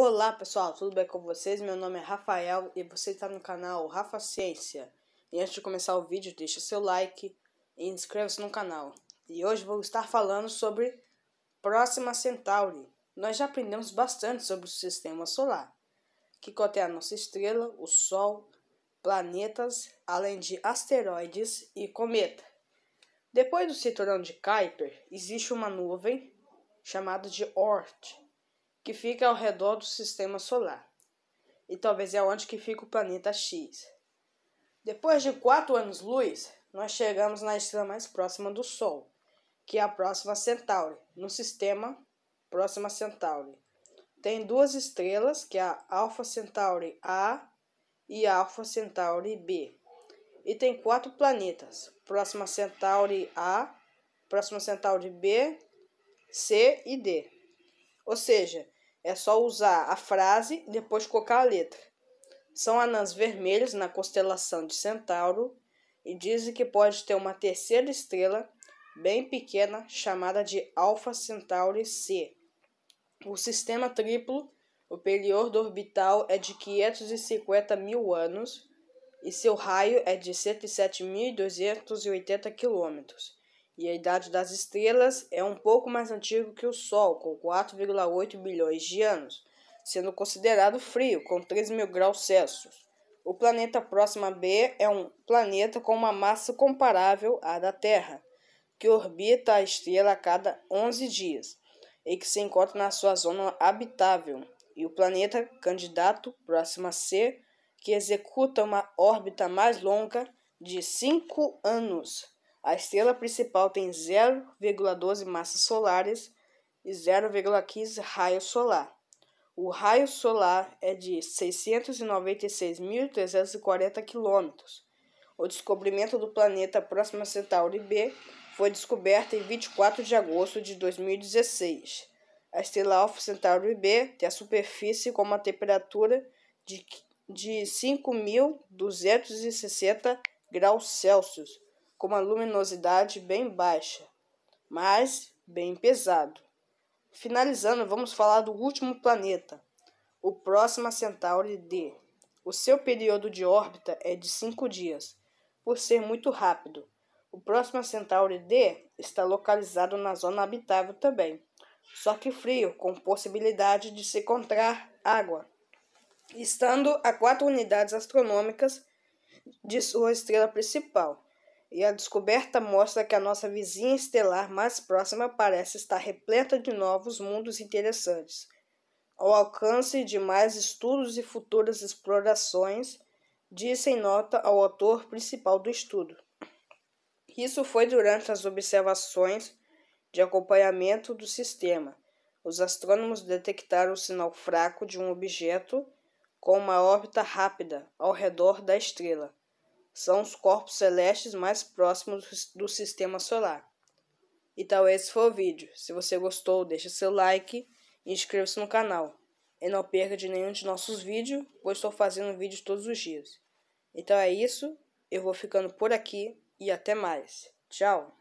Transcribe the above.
Olá pessoal, tudo bem com vocês? Meu nome é Rafael e você está no canal Rafa Ciência. E antes de começar o vídeo, deixa seu like e inscreva-se no canal. E hoje vou estar falando sobre Próxima Centauri. Nós já aprendemos bastante sobre o sistema solar, que contém a nossa estrela, o Sol, planetas, além de asteroides e cometa. Depois do cinturão de Kuiper, existe uma nuvem chamada de Oort que fica ao redor do sistema solar, e talvez é onde que fica o planeta X. Depois de quatro anos-luz, nós chegamos na estrela mais próxima do Sol, que é a próxima Centauri, no sistema Próxima Centauri. Tem duas estrelas, que é a Alpha Centauri A e a Alpha Centauri B. E tem quatro planetas: Próxima Centauri A, Próxima Centauri B, C e D. Ou seja, é só usar a frase e depois colocar a letra. São anãs vermelhos na constelação de Centauro e dizem que pode ter uma terceira estrela bem pequena chamada de Alfa Centauri C. O sistema triplo, o período orbital é de 550 mil anos e seu raio é de 107.280 quilômetros e a idade das estrelas é um pouco mais antigo que o Sol, com 4,8 bilhões de anos, sendo considerado frio, com 3 mil graus Celsius. O planeta Próxima B é um planeta com uma massa comparável à da Terra, que orbita a estrela a cada 11 dias e que se encontra na sua zona habitável. E o planeta candidato Próxima C, que executa uma órbita mais longa de 5 anos a estrela principal tem 0,12 massas solares e 0,15 raio solar. O raio solar é de 696.340 km. O descobrimento do planeta Próxima Centauri B foi descoberto em 24 de agosto de 2016. A estrela Alpha Centauri B tem a superfície com uma temperatura de, de 5.260 graus Celsius com uma luminosidade bem baixa, mas bem pesado. Finalizando, vamos falar do último planeta, o Próxima Centauri D. O seu período de órbita é de 5 dias, por ser muito rápido. O Próxima Centauri D está localizado na zona habitável também, só que frio, com possibilidade de se encontrar água, estando a 4 unidades astronômicas de sua estrela principal e a descoberta mostra que a nossa vizinha estelar mais próxima parece estar repleta de novos mundos interessantes, ao alcance de mais estudos e futuras explorações, disse em nota ao autor principal do estudo. Isso foi durante as observações de acompanhamento do sistema. Os astrônomos detectaram o sinal fraco de um objeto com uma órbita rápida ao redor da estrela são os corpos celestes mais próximos do sistema solar. Então esse foi o vídeo. Se você gostou, deixa seu like e inscreva-se no canal. E não perca de nenhum de nossos vídeos, pois estou fazendo vídeos todos os dias. Então é isso, eu vou ficando por aqui e até mais. Tchau!